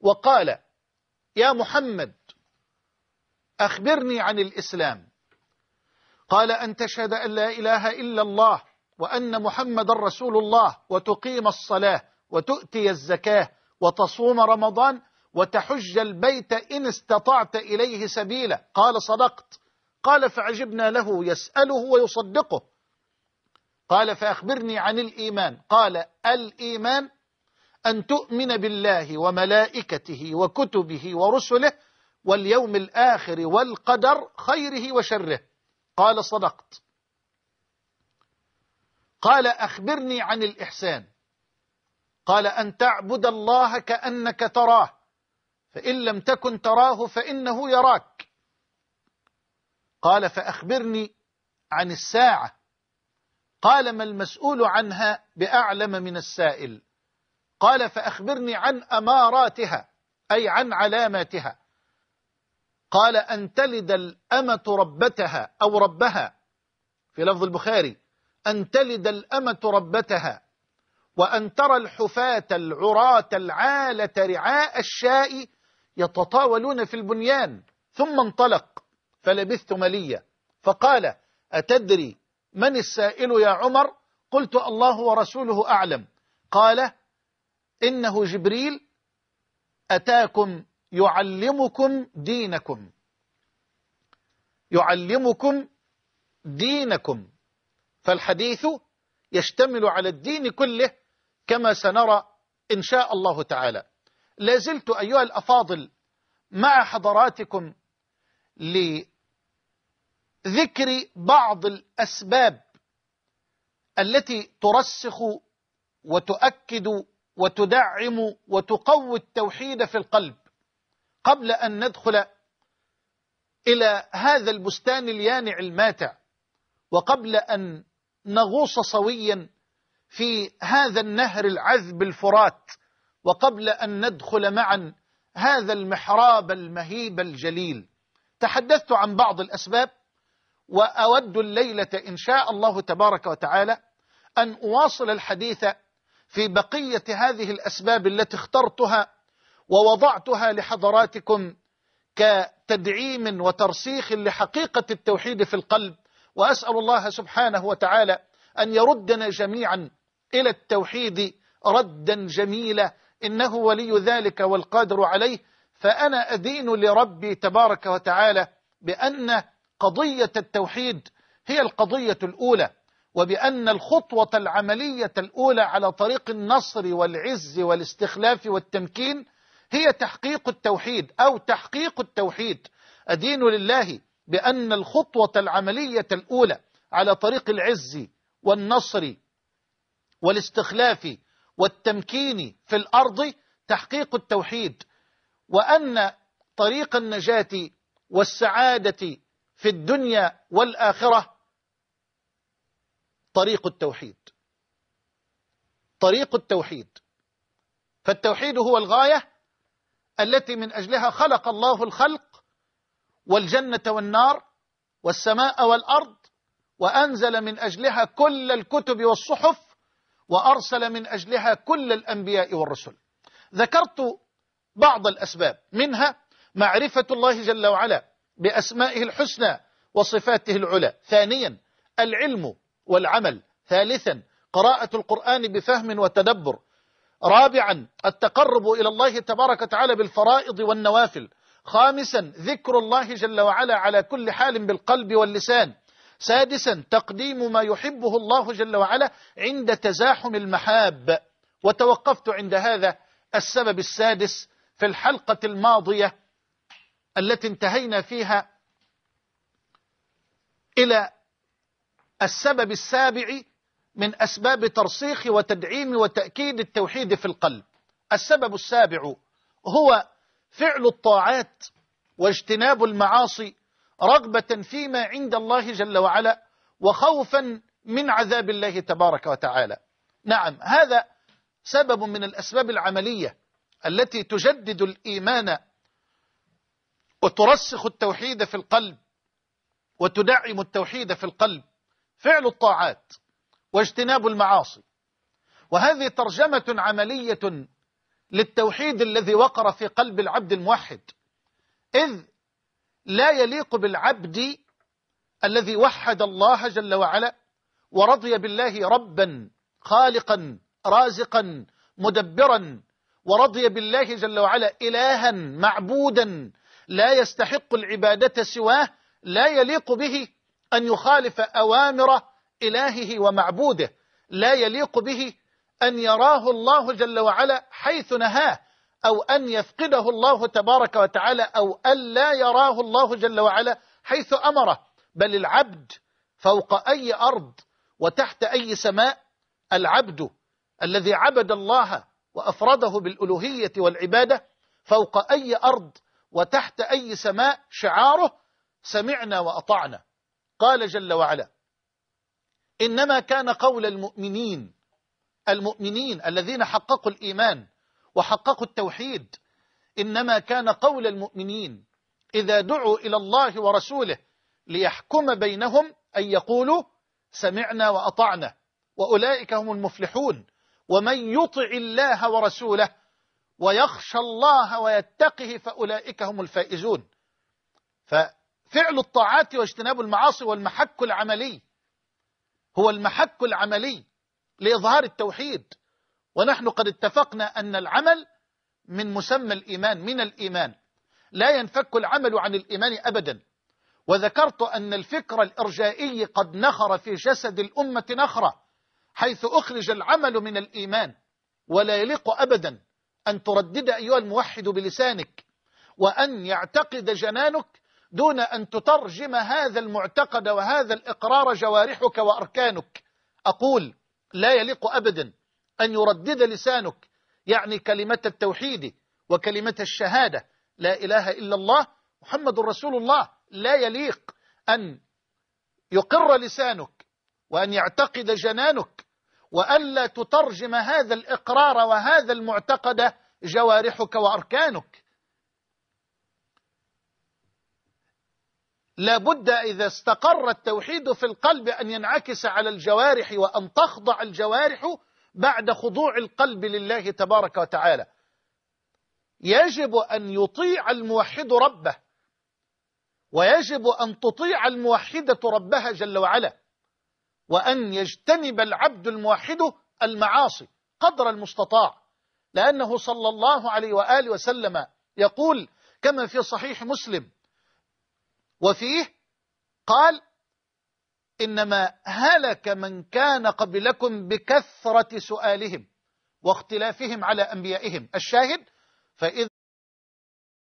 وقال يا محمد أخبرني عن الإسلام قال أن تشهد أن لا إله إلا الله وأن محمد رسول الله وتقيم الصلاة وتؤتي الزكاة وتصوم رمضان وتحج البيت إن استطعت إليه سبيلا قال صدقت قال فعجبنا له يسأله ويصدقه قال فأخبرني عن الإيمان قال الإيمان أن تؤمن بالله وملائكته وكتبه ورسله واليوم الآخر والقدر خيره وشره قال صدقت قال أخبرني عن الإحسان قال أن تعبد الله كأنك تراه فإن لم تكن تراه فإنه يراك قال فأخبرني عن الساعة قال ما المسؤول عنها بأعلم من السائل قال فأخبرني عن أماراتها أي عن علاماتها قال أن تلد الأمة ربتها أو ربها في لفظ البخاري أن تلد الأمة ربتها وأن ترى الحفاة العراة العالة رعاء الشاء يتطاولون في البنيان ثم انطلق فلبثت مليا فقال أتدري من السائل يا عمر قلت الله ورسوله أعلم قال إنه جبريل أتاكم يعلمكم دينكم يعلمكم دينكم فالحديث يشتمل على الدين كله كما سنرى إن شاء الله تعالى لازلت أيها الأفاضل مع حضراتكم لذكر بعض الأسباب التي ترسخ وتؤكد وتدعم وتقوي التوحيد في القلب قبل أن ندخل إلى هذا البستان اليانع الماتع وقبل أن نغوص سويا في هذا النهر العذب الفرات وقبل أن ندخل معا هذا المحراب المهيب الجليل تحدثت عن بعض الأسباب وأود الليلة إن شاء الله تبارك وتعالى أن أواصل الحديث في بقية هذه الأسباب التي اخترتها ووضعتها لحضراتكم كتدعيم وترسيخ لحقيقة التوحيد في القلب وأسأل الله سبحانه وتعالى أن يردنا جميعا إلى التوحيد ردا جميلا إنه ولي ذلك والقادر عليه فأنا أدين لربي تبارك وتعالى بأن قضية التوحيد هي القضية الأولى وبأن الخطوة العملية الأولى على طريق النصر والعز والاستخلاف والتمكين هي تحقيق التوحيد أو تحقيق التوحيد أدين لله بأن الخطوة العملية الأولى على طريق العز والنصر والاستخلاف والتمكين في الأرض تحقيق التوحيد وأن طريق النجاة والسعادة في الدنيا والآخرة طريق التوحيد طريق التوحيد فالتوحيد هو الغاية التي من أجلها خلق الله الخلق والجنة والنار والسماء والأرض وأنزل من أجلها كل الكتب والصحف وأرسل من أجلها كل الأنبياء والرسل ذكرت بعض الأسباب منها معرفة الله جل وعلا بأسمائه الحسنى وصفاته العلى ثانيا العلم والعمل ثالثا قراءة القرآن بفهم وتدبر رابعا التقرب إلى الله تبارك وتعالى بالفرائض والنوافل خامسا ذكر الله جل وعلا على كل حال بالقلب واللسان سادسا تقديم ما يحبه الله جل وعلا عند تزاحم المحاب وتوقفت عند هذا السبب السادس في الحلقة الماضية التي انتهينا فيها إلى السبب السابع من أسباب ترسيخ وتدعيم وتأكيد التوحيد في القلب السبب السابع هو فعل الطاعات واجتناب المعاصي رغبة فيما عند الله جل وعلا وخوفا من عذاب الله تبارك وتعالى نعم هذا سبب من الأسباب العملية التي تجدد الإيمان وترسخ التوحيد في القلب وتدعم التوحيد في القلب فعل الطاعات واجتناب المعاصي وهذه ترجمة عملية للتوحيد الذي وقر في قلب العبد الموحد إذ لا يليق بالعبد الذي وحد الله جل وعلا ورضي بالله ربا خالقا رازقا مدبرا ورضي بالله جل وعلا إلها معبودا لا يستحق العبادة سواه لا يليق به أن يخالف أوامر إلهه ومعبوده لا يليق به أن يراه الله جل وعلا حيث نهاه أو أن يفقده الله تبارك وتعالى أو أن لا يراه الله جل وعلا حيث أمره بل العبد فوق أي أرض وتحت أي سماء العبد الذي عبد الله وأفرده بالألوهية والعبادة فوق أي أرض وتحت أي سماء شعاره سمعنا وأطعنا قال جل وعلا إنما كان قول المؤمنين المؤمنين الذين حققوا الإيمان وحققوا التوحيد إنما كان قول المؤمنين إذا دعوا إلى الله ورسوله ليحكم بينهم أن يقولوا سمعنا وأطعنا وأولئك هم المفلحون ومن يطع الله ورسوله ويخشى الله ويتقه فأولئك هم الفائزون فأولئك فعل الطاعات واجتناب المعاصي والمحك العملي هو المحك العملي لإظهار التوحيد ونحن قد اتفقنا أن العمل من مسمى الإيمان من الإيمان لا ينفك العمل عن الإيمان أبدا وذكرت أن الفكر الإرجائي قد نخر في جسد الأمة نخرة حيث أخرج العمل من الإيمان ولا يليق أبدا أن تردد أيها الموحد بلسانك وأن يعتقد جنانك دون أن تترجم هذا المعتقد وهذا الإقرار جوارحك وأركانك أقول لا يليق أبدا أن يردد لسانك يعني كلمة التوحيد وكلمة الشهادة لا إله إلا الله محمد رسول الله لا يليق أن يقر لسانك وأن يعتقد جنانك وألا تترجم هذا الإقرار وهذا المعتقد جوارحك وأركانك لابد إذا استقر التوحيد في القلب أن ينعكس على الجوارح وأن تخضع الجوارح بعد خضوع القلب لله تبارك وتعالى يجب أن يطيع الموحد ربه ويجب أن تطيع الموحدة ربها جل وعلا وأن يجتنب العبد الموحد المعاصي قدر المستطاع لأنه صلى الله عليه وآله وسلم يقول كما في صحيح مسلم وفيه قال إنما هلك من كان قبلكم بكثرة سؤالهم واختلافهم على أنبيائهم الشاهد فإذا